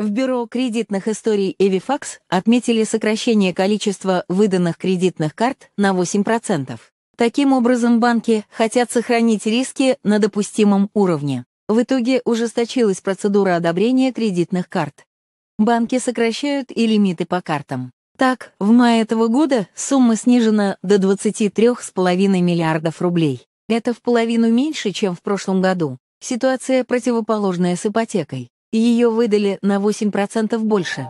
В Бюро кредитных историй Evifax отметили сокращение количества выданных кредитных карт на 8%. Таким образом, банки хотят сохранить риски на допустимом уровне. В итоге ужесточилась процедура одобрения кредитных карт. Банки сокращают и лимиты по картам. Так, в мае этого года сумма снижена до 23,5 миллиардов рублей. Это в половину меньше, чем в прошлом году. Ситуация противоположная с ипотекой и ее выдали на 8% больше.